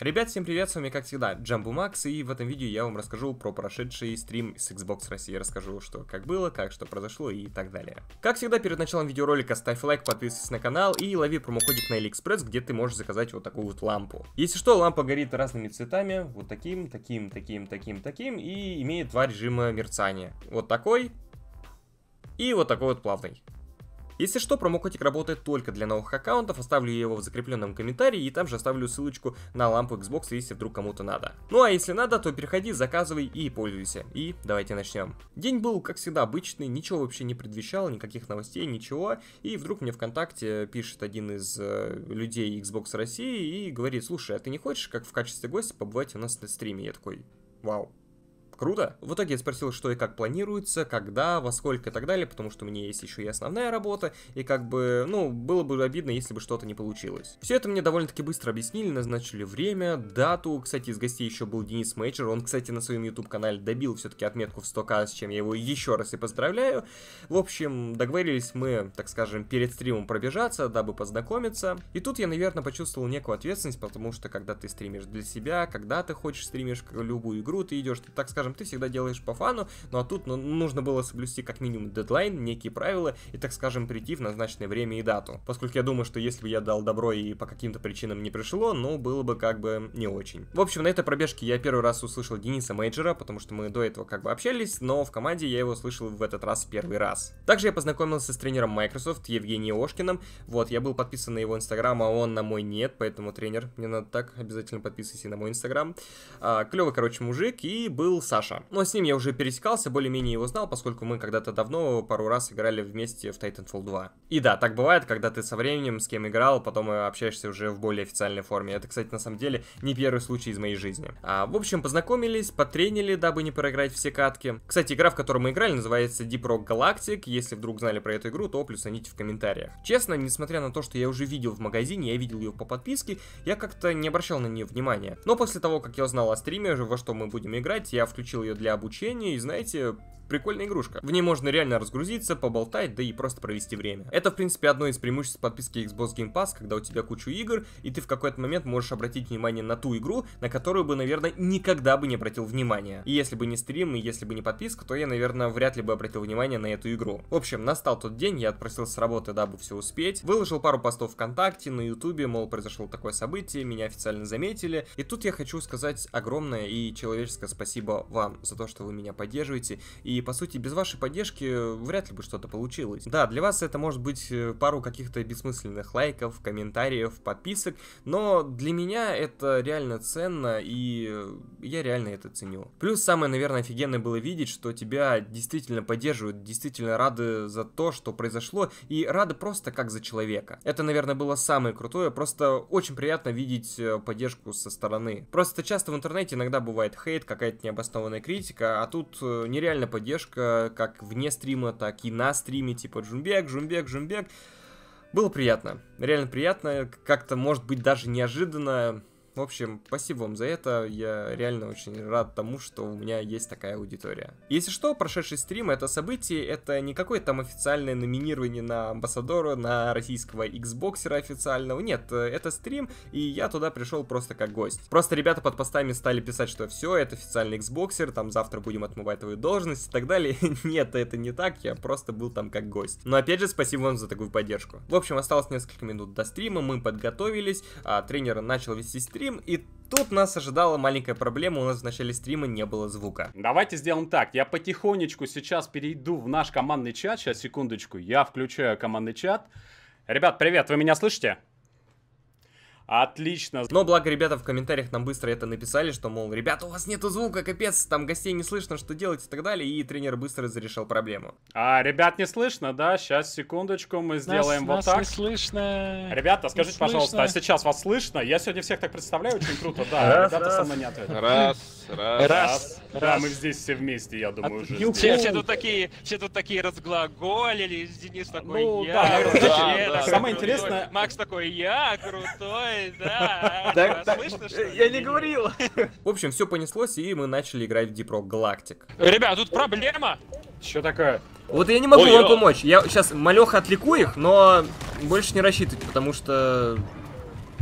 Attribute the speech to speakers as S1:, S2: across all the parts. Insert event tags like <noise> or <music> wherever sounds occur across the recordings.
S1: Ребят, всем привет, с вами как всегда Джамбу Макс, и в этом видео я вам расскажу про прошедший стрим с Xbox России, расскажу, что как было, как что произошло и так далее. Как всегда, перед началом видеоролика ставь лайк, подписывайся на канал и лови промокодик на Алиэкспресс, где ты можешь заказать вот такую вот лампу. Если что, лампа горит разными цветами, вот таким, таким, таким, таким, таким, и имеет два режима мерцания. Вот такой и вот такой вот плавный. Если что, промокодик работает только для новых аккаунтов, оставлю его в закрепленном комментарии и там же оставлю ссылочку на лампу Xbox, если вдруг кому-то надо. Ну а если надо, то переходи, заказывай и пользуйся. И давайте начнем. День был, как всегда, обычный, ничего вообще не предвещало, никаких новостей, ничего. И вдруг мне ВКонтакте пишет один из э, людей Xbox России и говорит, слушай, а ты не хочешь как в качестве гостя побывать у нас на стриме? Я такой, вау, Круто. В итоге я спросил, что и как планируется, когда, во сколько и так далее, потому что у меня есть еще и основная работа, и как бы, ну, было бы обидно, если бы что-то не получилось. Все это мне довольно-таки быстро объяснили, назначили время, дату. Кстати, из гостей еще был Денис Мейджор, он, кстати, на своем YouTube-канале добил все-таки отметку в 100к, с чем я его еще раз и поздравляю. В общем, договорились мы, так скажем, перед стримом пробежаться, дабы познакомиться. И тут я, наверное, почувствовал некую ответственность, потому что когда ты стримишь для себя, когда ты хочешь стримишь любую игру, ты идешь, так скажем, скажем, ты всегда делаешь по фану, ну а тут ну, нужно было соблюсти как минимум дедлайн, некие правила и, так скажем, прийти в назначенное время и дату. Поскольку я думаю, что если бы я дал добро и по каким-то причинам не пришло, ну, было бы как бы не очень. В общем, на этой пробежке я первый раз услышал Дениса Мейджера, потому что мы до этого как бы общались, но в команде я его слышал в этот раз первый раз. Также я познакомился с тренером Microsoft Евгением Ошкиным, вот, я был подписан на его инстаграм, а он на мой нет, поэтому тренер, мне надо так, обязательно подписывайся на мой инстаграм. А, клевый, короче, мужик и был сам Саша. Но с ним я уже пересекался, более-менее его знал, поскольку мы когда-то давно пару раз играли вместе в Titanfall 2. И да, так бывает, когда ты со временем с кем играл, потом общаешься уже в более официальной форме. Это, кстати, на самом деле не первый случай из моей жизни. А, в общем, познакомились, потренили, дабы не проиграть все катки. Кстати, игра, в которой мы играли, называется Deep Rock Galactic. Если вдруг знали про эту игру, то плюсаните в комментариях. Честно, несмотря на то, что я уже видел в магазине, я видел ее по подписке, я как-то не обращал на нее внимания. Но после того, как я узнал о стриме, во что мы будем играть, я включил включил ее для обучения, и знаете, прикольная игрушка. В ней можно реально разгрузиться, поболтать, да и просто провести время. Это, в принципе, одно из преимуществ подписки Xbox Game Pass, когда у тебя куча игр, и ты в какой-то момент можешь обратить внимание на ту игру, на которую бы, наверное, никогда бы не обратил внимания. И если бы не стрим, и если бы не подписка, то я, наверное, вряд ли бы обратил внимание на эту игру. В общем, настал тот день, я отпросился с работы, дабы все успеть, выложил пару постов ВКонтакте, на Ютубе, мол, произошло такое событие, меня официально заметили, и тут я хочу сказать огромное и человеческое спасибо вам вам за то, что вы меня поддерживаете. И, по сути, без вашей поддержки вряд ли бы что-то получилось. Да, для вас это может быть э, пару каких-то бессмысленных лайков, комментариев, подписок, но для меня это реально ценно, и я реально это ценю. Плюс самое, наверное, офигенное было видеть, что тебя действительно поддерживают, действительно рады за то, что произошло, и рады просто как за человека. Это, наверное, было самое крутое, просто очень приятно видеть э, поддержку со стороны. Просто часто в интернете иногда бывает хейт, какая-то необоснованная центрированная критика, а тут э, нереальная поддержка как вне стрима, так и на стриме, типа Джунбек, Джунбек, Джунбек. Было приятно, реально приятно, как-то, может быть, даже неожиданно, в общем, спасибо вам за это. Я реально очень рад тому, что у меня есть такая аудитория. Если что, прошедший стрим это событие, это не какое-то там официальное номинирование на амбассадора, на российского Xboxера официального. Нет, э, это стрим, и я туда пришел просто как гость. Просто ребята под постами стали писать, что все, это официальный Xboxer, там завтра будем отмывать твою должность и так далее. <laughs> Нет, это не так, я просто был там как гость. Но опять же, спасибо вам за такую поддержку. В общем, осталось несколько минут до стрима, мы подготовились, а тренер начал вести стрим, стрим, и Тут нас ожидала маленькая проблема, у нас в начале стрима не было звука. Давайте сделаем так, я потихонечку сейчас перейду в наш командный чат, сейчас секундочку, я включаю командный чат. Ребят, привет, вы меня слышите? Отлично. Но благо ребята в комментариях нам быстро это написали, что, мол, ребята, у вас нету звука, капец, там гостей не слышно, что делать и так далее, и тренер быстро зарешал проблему. А, ребят не слышно, да? Сейчас, секундочку, мы сделаем нас, вот нас так. не слышно. Ребята, скажите, не пожалуйста, слышно. а сейчас вас слышно? Я сегодня всех так представляю, очень круто, да. Раз, ребята раз. со мной не Раз, раз, Да, мы здесь все вместе, я думаю, уже все, все тут такие, все тут такие разглаголили, Денис такой, ну я. Самое интересное... Макс такой, я крутой да, слышно, что Я не говорил. В общем, все понеслось, и мы начали играть в Deep Rock Galactic. Ребят, тут проблема. Что такое? Вот я не могу вам помочь. Я сейчас малеха отвлеку их, но больше не рассчитывать, потому что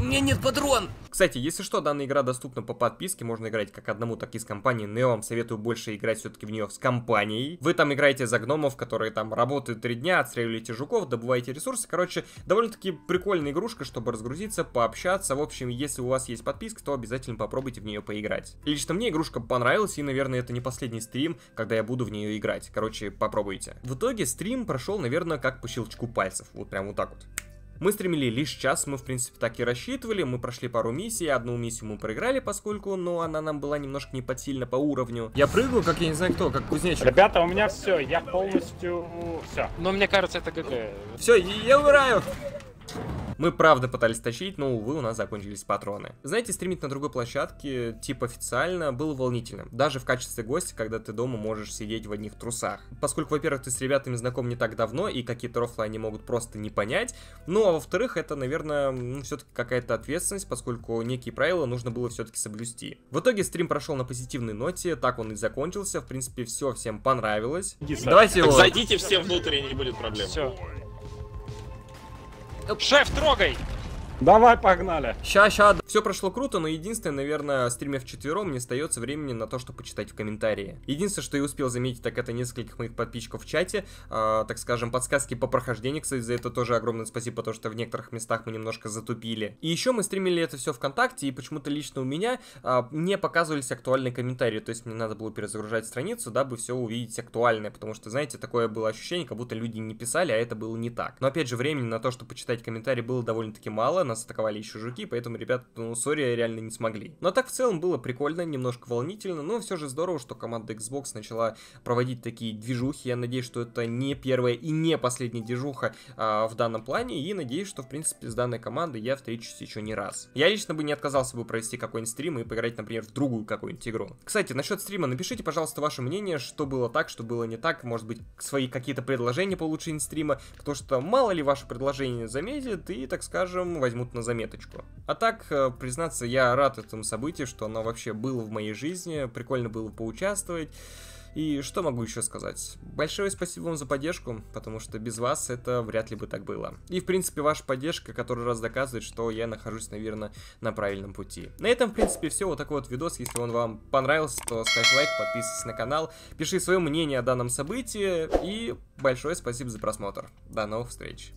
S1: меня нет патрон! Кстати, если что, данная игра доступна по подписке, можно играть как одному, так и с компанией, но я вам советую больше играть все-таки в нее с компанией. Вы там играете за гномов, которые там работают три дня, отстреливаете жуков, добываете ресурсы. Короче, довольно-таки прикольная игрушка, чтобы разгрузиться, пообщаться. В общем, если у вас есть подписка, то обязательно попробуйте в нее поиграть. Лично мне игрушка понравилась, и, наверное, это не последний стрим, когда я буду в нее играть. Короче, попробуйте. В итоге стрим прошел, наверное, как по щелчку пальцев. Вот прям вот так вот. Мы стримили лишь час, мы в принципе так и рассчитывали, мы прошли пару миссий, одну миссию мы проиграли, поскольку, ну, она нам была немножко не подсильна по уровню. Я прыгаю, как я не знаю кто, как кузнечик. Ребята, у меня все, я полностью... все. Но мне кажется, это ГГ. Все, я умираю! Мы правда пытались точить, но, увы, у нас закончились патроны. Знаете, стримить на другой площадке, типа официально, было волнительно. Даже в качестве гостя, когда ты дома можешь сидеть в одних трусах. Поскольку, во-первых, ты с ребятами знаком не так давно, и какие-то рофлы они могут просто не понять. Ну, а во-вторых, это, наверное, ну, все-таки какая-то ответственность, поскольку некие правила нужно было все-таки соблюсти. В итоге стрим прошел на позитивной ноте, так он и закончился. В принципе, все всем понравилось. Иди, Давайте его... Зайдите все внутрь, и не будет проблем. Все. Шеф, трогай! Давай, погнали. Сейчас ща. Все прошло круто, но единственное, наверное, стримя вчетвером не остается времени на то, чтобы почитать в комментарии. Единственное, что я успел заметить, так это нескольких моих подписчиков в чате, э, так скажем, подсказки по прохождению, кстати, за это тоже огромное спасибо, потому что в некоторых местах мы немножко затупили. И еще мы стримили это все ВКонтакте, и почему-то лично у меня э, не показывались актуальные комментарии, то есть мне надо было перезагружать страницу, дабы все увидеть актуальное, потому что, знаете, такое было ощущение, как будто люди не писали, а это было не так. Но опять же, времени на то, чтобы почитать комментарии было довольно-таки мало, нас атаковали еще жуки, поэтому ребята, ну, сори, реально не смогли. Но так в целом было прикольно, немножко волнительно, но все же здорово, что команда Xbox начала проводить такие движухи. Я надеюсь, что это не первая и не последняя движуха а, в данном плане, и надеюсь, что, в принципе, с данной командой я встречусь еще не раз. Я лично бы не отказался бы провести какой-нибудь стрим и поиграть, например, в другую какую-нибудь игру. Кстати, насчет стрима, напишите, пожалуйста, ваше мнение, что было так, что было не так, может быть, свои какие-то предложения по улучшению стрима, потому что мало ли ваше предложение заметит и, так скажем, возьмет возьмут на заметочку. А так, э, признаться, я рад этому событию, что оно вообще было в моей жизни, прикольно было поучаствовать. И что могу еще сказать? Большое спасибо вам за поддержку, потому что без вас это вряд ли бы так было. И, в принципе, ваша поддержка, которая раз доказывает, что я нахожусь, наверное, на правильном пути. На этом, в принципе, все. Вот такой вот видос. Если он вам понравился, то ставь лайк, подписывайся на канал, пиши свое мнение о данном событии. И большое спасибо за просмотр. До новых встреч!